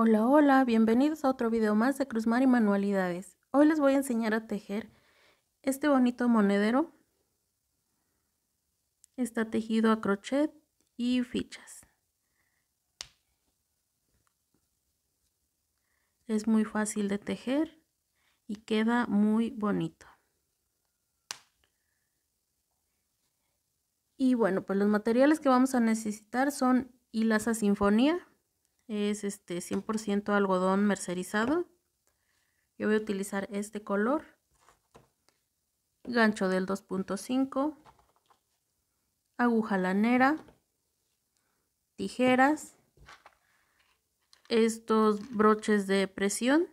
Hola, hola, bienvenidos a otro video más de Cruzmar y Manualidades. Hoy les voy a enseñar a tejer este bonito monedero. Está tejido a crochet y fichas. Es muy fácil de tejer y queda muy bonito. Y bueno, pues los materiales que vamos a necesitar son a sinfonía, es este 100% algodón mercerizado. Yo voy a utilizar este color. Gancho del 2.5. Aguja lanera. Tijeras. Estos broches de presión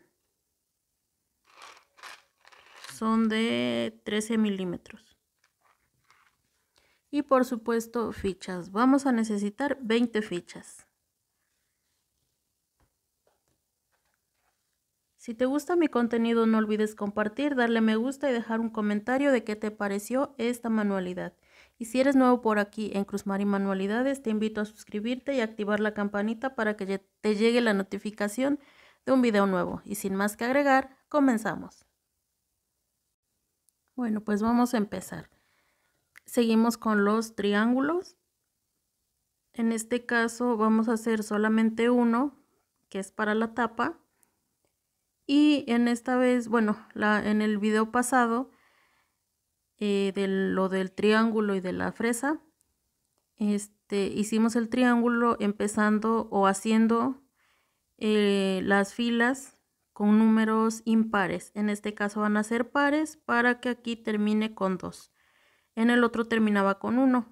son de 13 milímetros. Y por supuesto fichas. Vamos a necesitar 20 fichas. Si te gusta mi contenido no olvides compartir, darle me gusta y dejar un comentario de qué te pareció esta manualidad. Y si eres nuevo por aquí en Cruzmar y Manualidades, te invito a suscribirte y activar la campanita para que te llegue la notificación de un video nuevo. Y sin más que agregar, comenzamos. Bueno, pues vamos a empezar. Seguimos con los triángulos. En este caso vamos a hacer solamente uno, que es para la tapa y en esta vez, bueno, en el video pasado, eh, de lo del triángulo y de la fresa, este, hicimos el triángulo empezando o haciendo eh, las filas con números impares. En este caso van a ser pares para que aquí termine con 2. En el otro terminaba con 1.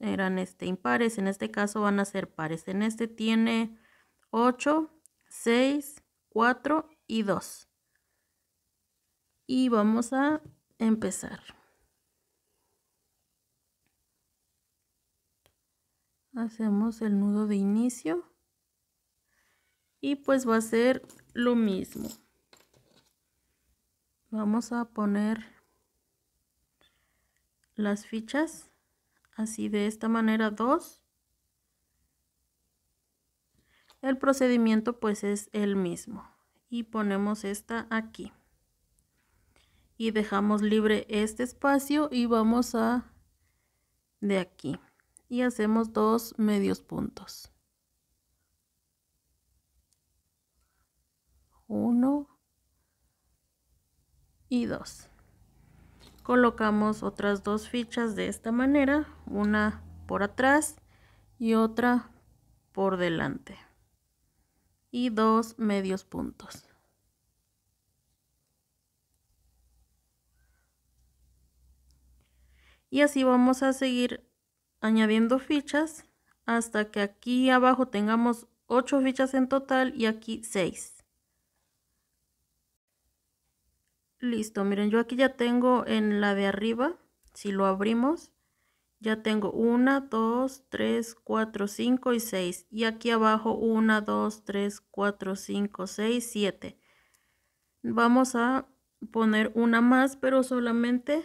Eran este, impares. En este caso van a ser pares. En este tiene 8, 6, 4 y 2. Y vamos a empezar. Hacemos el nudo de inicio. Y pues va a ser lo mismo. Vamos a poner las fichas así de esta manera 2 el procedimiento pues es el mismo y ponemos esta aquí y dejamos libre este espacio y vamos a de aquí y hacemos dos medios puntos uno y dos colocamos otras dos fichas de esta manera una por atrás y otra por delante y dos medios puntos y así vamos a seguir añadiendo fichas hasta que aquí abajo tengamos 8 fichas en total y aquí 6 listo miren yo aquí ya tengo en la de arriba si lo abrimos ya tengo 1, 2, 3, 4, 5 y 6. Y aquí abajo 1, 2, 3, 4, 5, 6, 7. Vamos a poner una más, pero solamente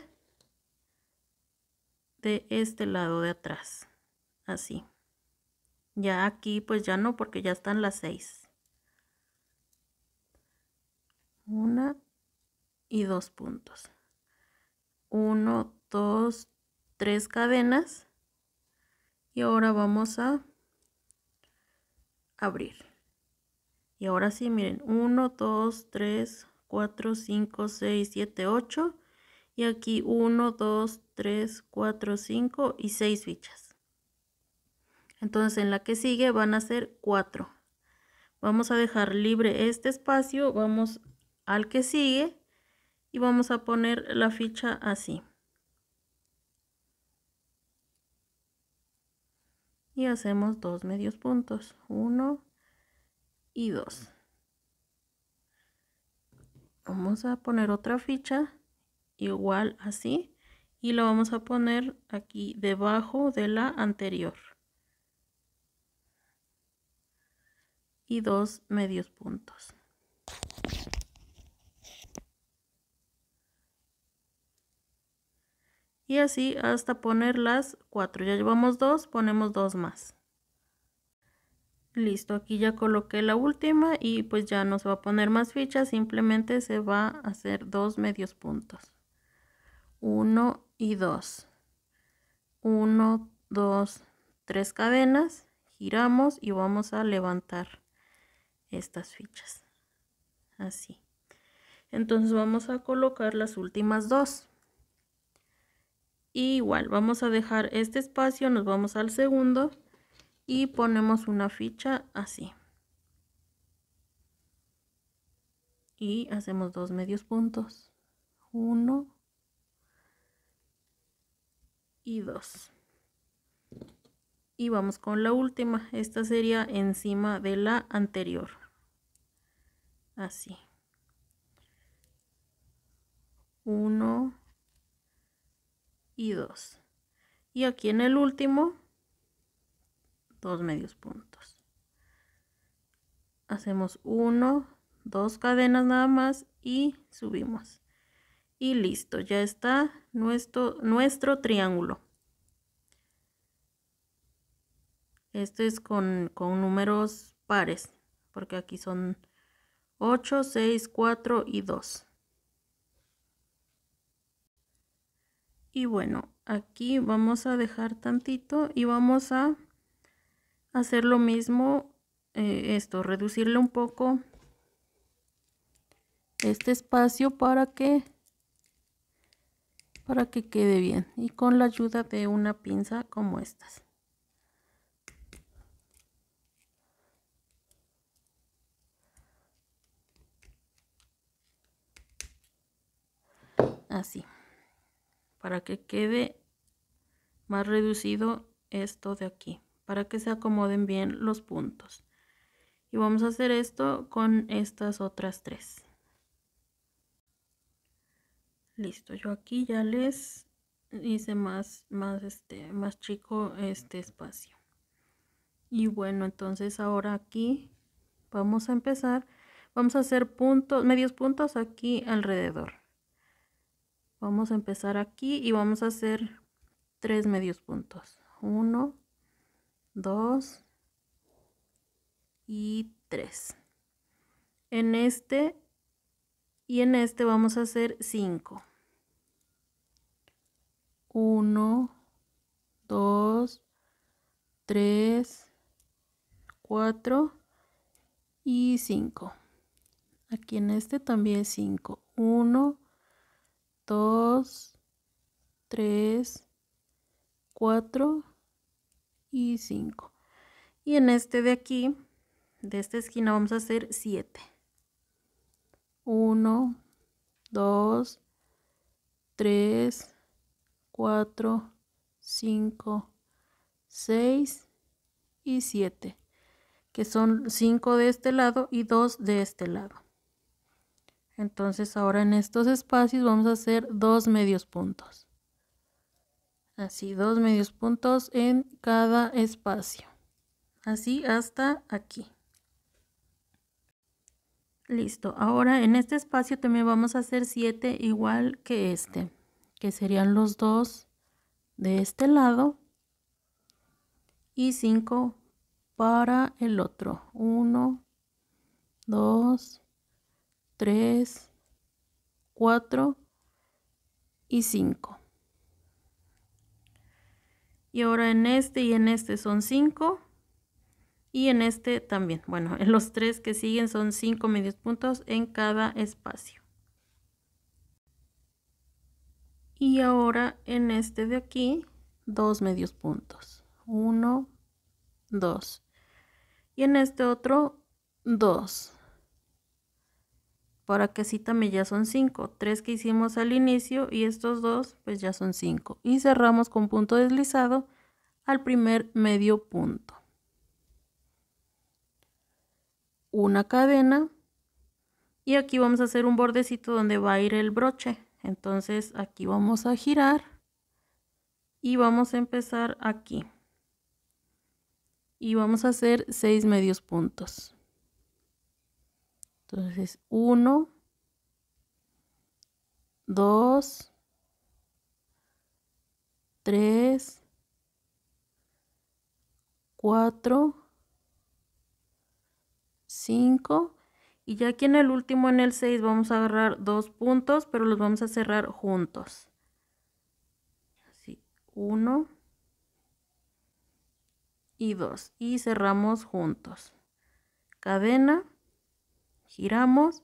de este lado de atrás así ya aquí pues ya no porque ya están las 6 una y dos puntos 1 2 tres cadenas y ahora vamos a abrir y ahora sí miren 1 2 3 4 5 6 7 8 y aquí 1, 2, 3, 4, 5 y 6 fichas. Entonces en la que sigue van a ser 4. Vamos a dejar libre este espacio, vamos al que sigue y vamos a poner la ficha así. Y hacemos dos medios puntos, 1 y 2. Vamos a poner otra ficha igual así y lo vamos a poner aquí debajo de la anterior y dos medios puntos y así hasta poner las cuatro ya llevamos dos ponemos dos más listo aquí ya coloqué la última y pues ya no se va a poner más fichas simplemente se va a hacer dos medios puntos 1 y 2. 1, 2, 3 cadenas, giramos y vamos a levantar estas fichas. Así. Entonces vamos a colocar las últimas dos. igual, vamos a dejar este espacio, nos vamos al segundo y ponemos una ficha así. Y hacemos dos medios puntos. Uno, y 2 y vamos con la última esta sería encima de la anterior así 1 y 2 y aquí en el último dos medios puntos hacemos 1 dos cadenas nada más y subimos y listo, ya está nuestro, nuestro triángulo. Este es con, números pares, porque aquí son 8, 6, 4 y 2. Y bueno, aquí vamos a dejar tantito y vamos a hacer lo mismo, eh, esto, reducirle un poco este espacio para que para que quede bien y con la ayuda de una pinza como estas. Así, para que quede más reducido esto de aquí, para que se acomoden bien los puntos. Y vamos a hacer esto con estas otras tres listo yo aquí ya les hice más más este más chico este espacio y bueno entonces ahora aquí vamos a empezar vamos a hacer puntos medios puntos aquí alrededor vamos a empezar aquí y vamos a hacer tres medios puntos uno dos y tres en este y en este vamos a hacer cinco 1, 2, 3, 4 y 5. Aquí en este también 5. 1, 2, 3, 4 y 5. Y en este de aquí, de esta esquina, vamos a hacer 7. 1, 2, 3, 4, 5, 6 y 7, que son 5 de este lado y 2 de este lado. Entonces ahora en estos espacios vamos a hacer dos medios puntos. Así, dos medios puntos en cada espacio. Así hasta aquí. Listo. Ahora en este espacio también vamos a hacer 7 igual que este que serían los dos de este lado y 5 para el otro 1 2 3 4 y 5 y ahora en este y en este son 5 y en este también bueno en los tres que siguen son 5 medios puntos en cada espacio y ahora en este de aquí dos medios puntos uno 2 y en este otro dos para que así también ya son cinco tres que hicimos al inicio y estos dos pues ya son 5 y cerramos con punto deslizado al primer medio punto una cadena y aquí vamos a hacer un bordecito donde va a ir el broche entonces aquí vamos a girar y vamos a empezar aquí. Y vamos a hacer 6 medios puntos. Entonces 1, 2, 3, 4, 5 y ya aquí en el último, en el 6, vamos a agarrar dos puntos, pero los vamos a cerrar juntos. Así, uno y dos. Y cerramos juntos. Cadena, giramos.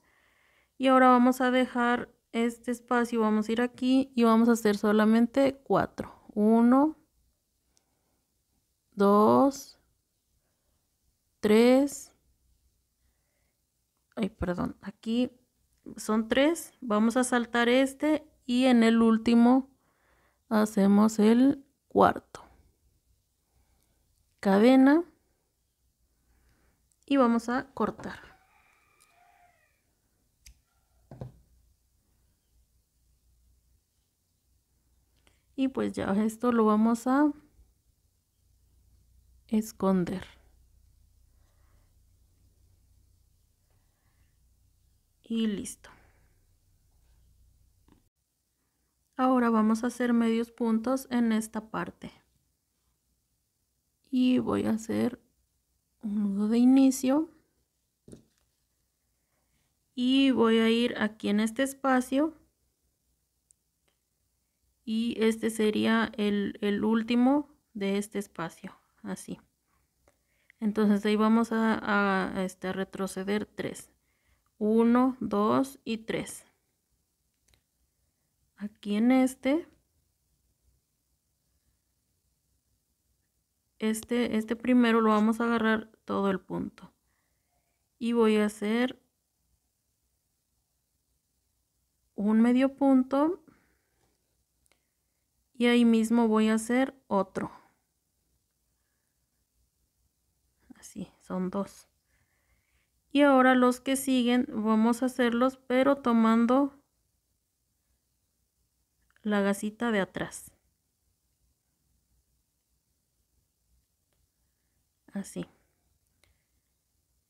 Y ahora vamos a dejar este espacio, vamos a ir aquí y vamos a hacer solamente cuatro. Uno, dos, tres, ay, perdón, aquí son tres, vamos a saltar este y en el último hacemos el cuarto. Cadena y vamos a cortar. Y pues ya esto lo vamos a esconder. y listo. Ahora vamos a hacer medios puntos en esta parte. Y voy a hacer un nudo de inicio. Y voy a ir aquí en este espacio. Y este sería el, último de este espacio, así. Entonces ahí vamos a, este, retroceder 3. 1, 2 y 3. Aquí en este, este, este primero lo vamos a agarrar todo el punto. Y voy a hacer un medio punto y ahí mismo voy a hacer otro. Así, son dos y ahora los que siguen vamos a hacerlos pero tomando la gasita de atrás así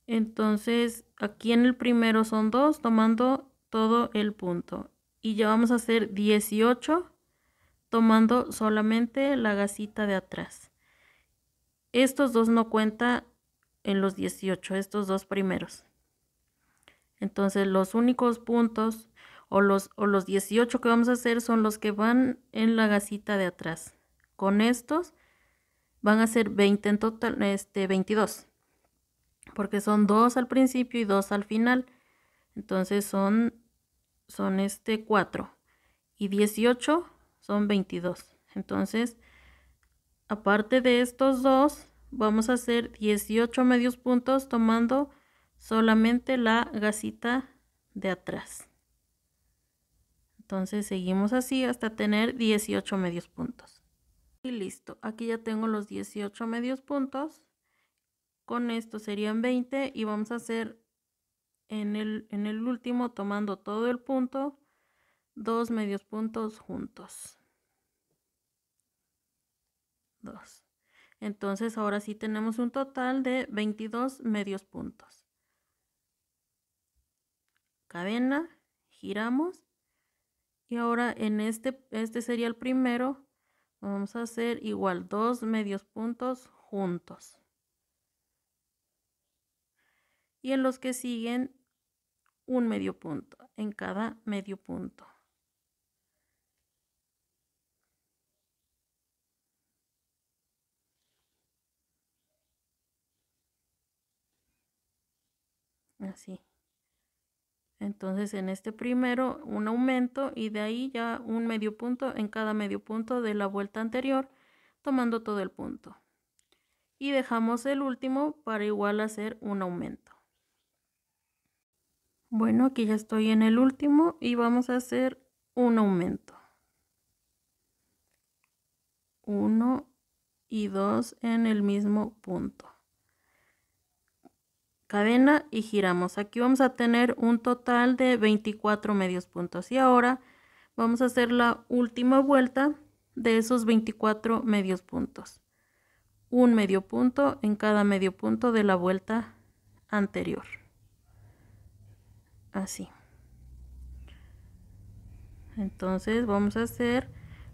entonces aquí en el primero son dos tomando todo el punto y ya vamos a hacer 18 tomando solamente la gasita de atrás estos dos no cuentan en los 18, estos dos primeros. Entonces los únicos puntos o los, o los 18 que vamos a hacer son los que van en la gasita de atrás. Con estos van a ser 20 en total, este 22. Porque son dos al principio y dos al final. Entonces son, son este 4. Y 18 son 22. Entonces, aparte de estos dos, vamos a hacer 18 medios puntos tomando solamente la gasita de atrás. Entonces seguimos así hasta tener 18 medios puntos. Y listo, aquí ya tengo los 18 medios puntos. Con esto serían 20 y vamos a hacer en el, en el último tomando todo el punto, dos medios puntos juntos. Dos. Entonces ahora sí tenemos un total de 22 medios puntos. Cadena, giramos. Y ahora en este, este sería el primero. Vamos a hacer igual dos medios puntos juntos. Y en los que siguen un medio punto, en cada medio punto. así. Entonces en este primero un aumento y de ahí ya un medio punto en cada medio punto de la vuelta anterior, tomando todo el punto. Y dejamos el último para igual hacer un aumento. Bueno, aquí ya estoy en el último y vamos a hacer un aumento. Uno y dos en el mismo punto cadena y giramos. Aquí vamos a tener un total de 24 medios puntos y ahora vamos a hacer la última vuelta de esos 24 medios puntos. Un medio punto en cada medio punto de la vuelta anterior. Así. Entonces vamos a hacer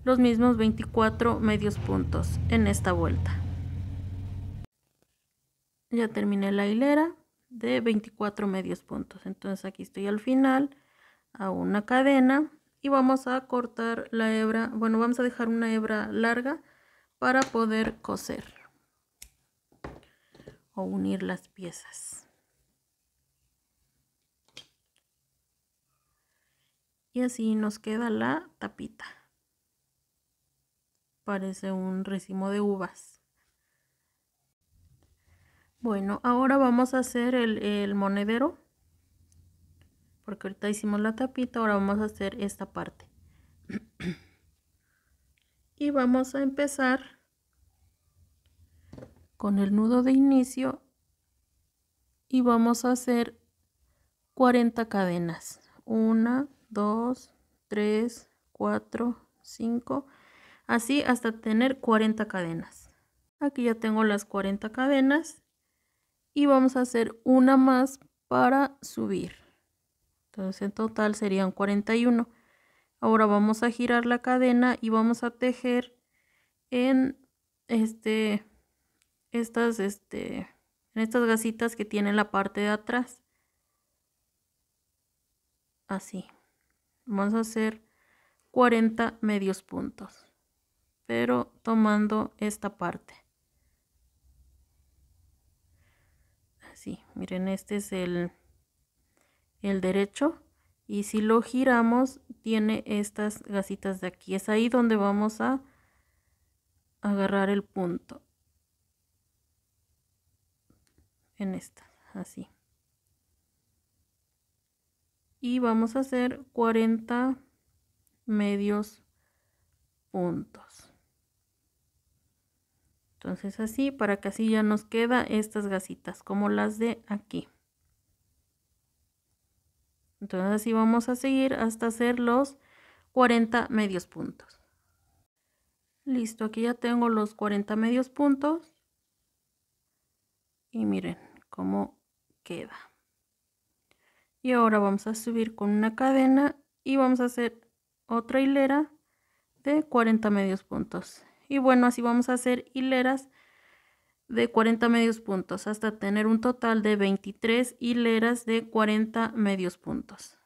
los mismos 24 medios puntos en esta vuelta. Ya terminé la hilera de 24 medios puntos. Entonces aquí estoy al final, a una cadena y vamos a cortar la hebra, bueno vamos a dejar una hebra larga para poder coser o unir las piezas. Y así nos queda la tapita. Parece un recimo de uvas. Bueno, ahora vamos a hacer el, monedero. Porque ahorita hicimos la tapita, ahora vamos a hacer esta parte. y vamos a empezar con el nudo de inicio y vamos a hacer 40 cadenas 1 2 3 4 5 así hasta tener 40 cadenas aquí ya tengo las 40 cadenas y vamos a hacer una más para subir. Entonces en total serían 41. Ahora vamos a girar la cadena y vamos a tejer en este estas este en estas gasitas que tienen la parte de atrás. Así. Vamos a hacer 40 medios puntos, pero tomando esta parte. Miren, este es el, el derecho. Y si lo giramos, tiene estas gasitas de aquí. Es ahí donde vamos a agarrar el punto. En esta, así. Y vamos a hacer 40 medios puntos. Entonces así, para que así ya nos queda estas gasitas, como las de aquí. Entonces así vamos a seguir hasta hacer los 40 medios puntos. Listo, aquí ya tengo los 40 medios puntos. Y miren cómo queda. Y ahora vamos a subir con una cadena y vamos a hacer otra hilera de 40 medios puntos. Y bueno, así vamos a hacer hileras de 40 medios puntos hasta tener un total de 23 hileras de 40 medios puntos.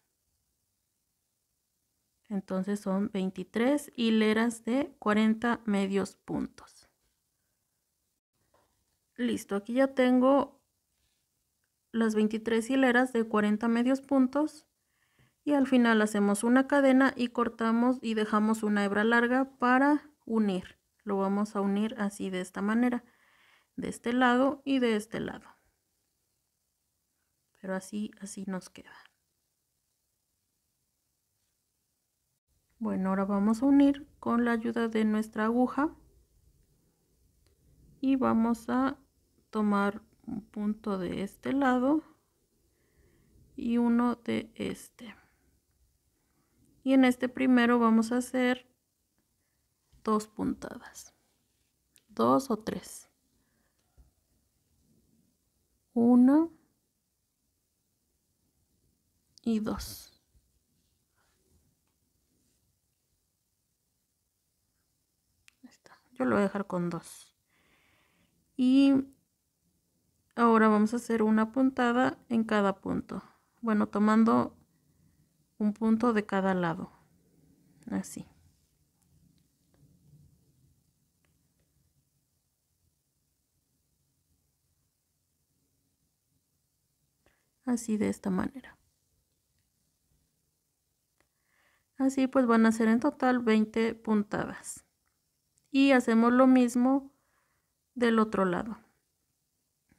Entonces son 23 hileras de 40 medios puntos. Listo, aquí ya tengo las 23 hileras de 40 medios puntos y al final hacemos una cadena y cortamos y dejamos una hebra larga para unir. Lo vamos a unir así de esta manera, de este lado y de este lado. Pero así, así nos queda. Bueno, ahora vamos a unir con la ayuda de nuestra aguja y vamos a tomar un punto de este lado y uno de este. Y en este primero vamos a hacer dos puntadas, dos o tres, uno y dos. Yo lo voy a dejar con dos. Y ahora vamos a hacer una puntada en cada punto. Bueno, tomando un punto de cada lado. Así. así de esta manera. Así pues van a ser en total 20 puntadas. Y hacemos lo mismo del otro lado.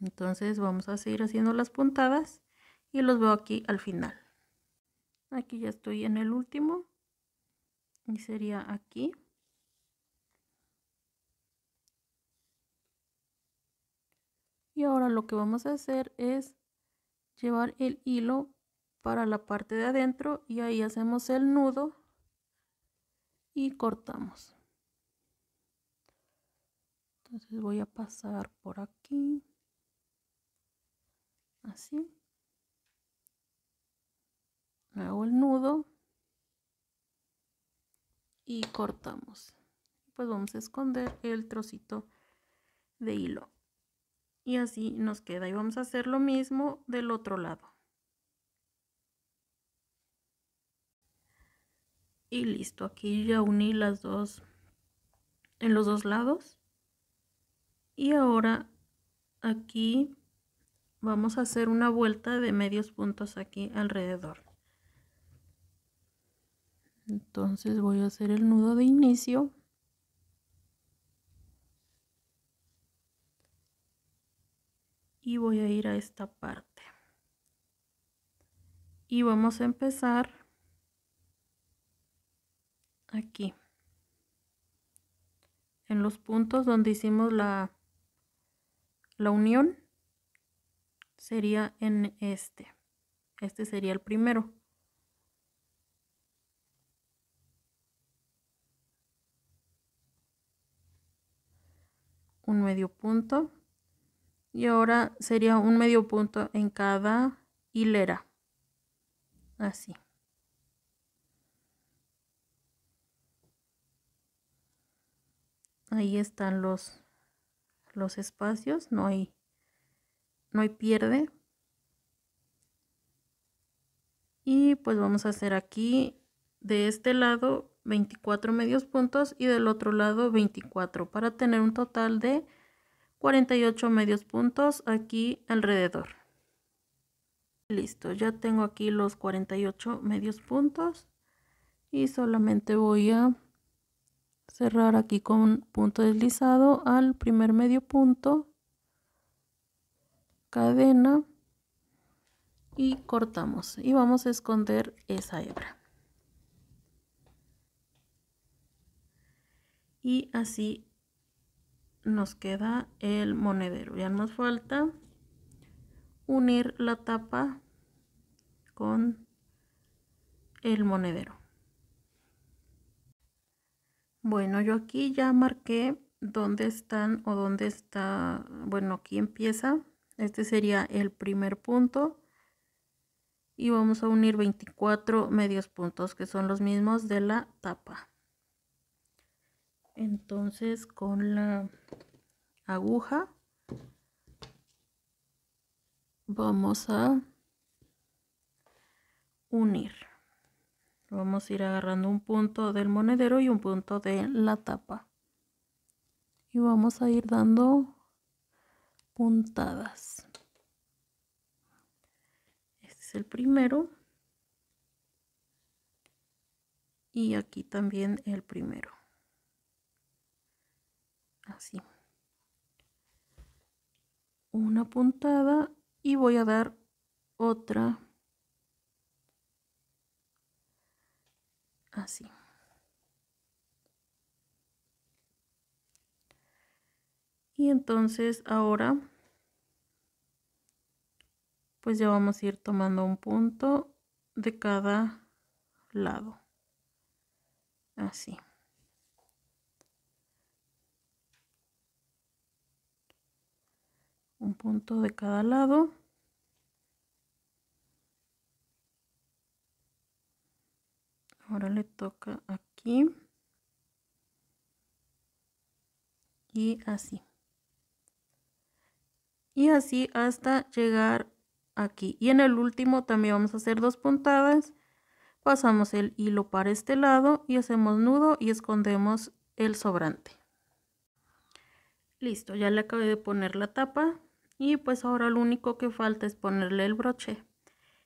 Entonces vamos a seguir haciendo las puntadas y los veo aquí al final. Aquí ya estoy en el último y sería aquí. Y ahora lo que vamos a hacer es llevar el hilo para la parte de adentro y ahí hacemos el nudo y cortamos entonces voy a pasar por aquí así Luego el nudo y cortamos pues vamos a esconder el trocito de hilo y así nos queda. Y vamos a hacer lo mismo del otro lado. Y listo, aquí ya uní las dos en los dos lados. Y ahora aquí vamos a hacer una vuelta de medios puntos aquí alrededor. Entonces voy a hacer el nudo de inicio. y voy a ir a esta parte y vamos a empezar aquí en los puntos donde hicimos la la unión sería en este este sería el primero un medio punto y ahora sería un medio punto en cada hilera así ahí están los los espacios no hay no hay pierde y pues vamos a hacer aquí de este lado 24 medios puntos y del otro lado 24 para tener un total de 48 medios puntos aquí alrededor. Listo, ya tengo aquí los 48 medios puntos y solamente voy a cerrar aquí con un punto deslizado al primer medio punto, cadena y cortamos y vamos a esconder esa hebra. Y así nos queda el monedero. Ya nos falta unir la tapa con el monedero. Bueno, yo aquí ya marqué dónde están o dónde está, bueno, aquí empieza. Este sería el primer punto. Y vamos a unir 24 medios puntos, que son los mismos de la tapa entonces con la aguja vamos a unir vamos a ir agarrando un punto del monedero y un punto de la tapa y vamos a ir dando puntadas este es el primero y aquí también el primero así una puntada y voy a dar otra así y entonces ahora pues ya vamos a ir tomando un punto de cada lado así punto de cada lado. Ahora le toca aquí. Y así. Y así hasta llegar aquí. Y en el último también vamos a hacer dos puntadas. Pasamos el hilo para este lado y hacemos nudo y escondemos el sobrante. Listo, ya le acabé de poner la tapa y pues ahora lo único que falta es ponerle el broche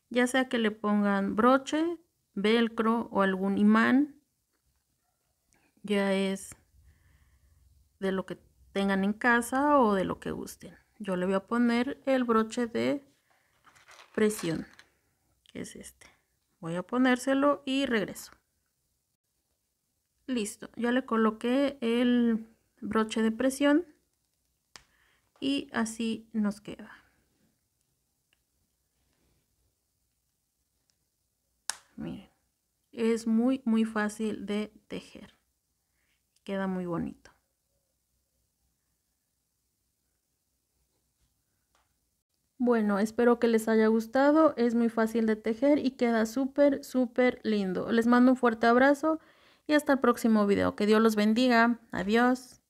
ya sea que le pongan broche velcro o algún imán ya es de lo que tengan en casa o de lo que gusten yo le voy a poner el broche de presión que es este voy a ponérselo y regreso listo ya le coloqué el broche de presión y así nos queda. Miren, es muy muy fácil de tejer. Queda muy bonito. Bueno, espero que les haya gustado, es muy fácil de tejer y queda súper, súper lindo. Les mando un fuerte abrazo y hasta el próximo video. Que Dios los bendiga. Adiós.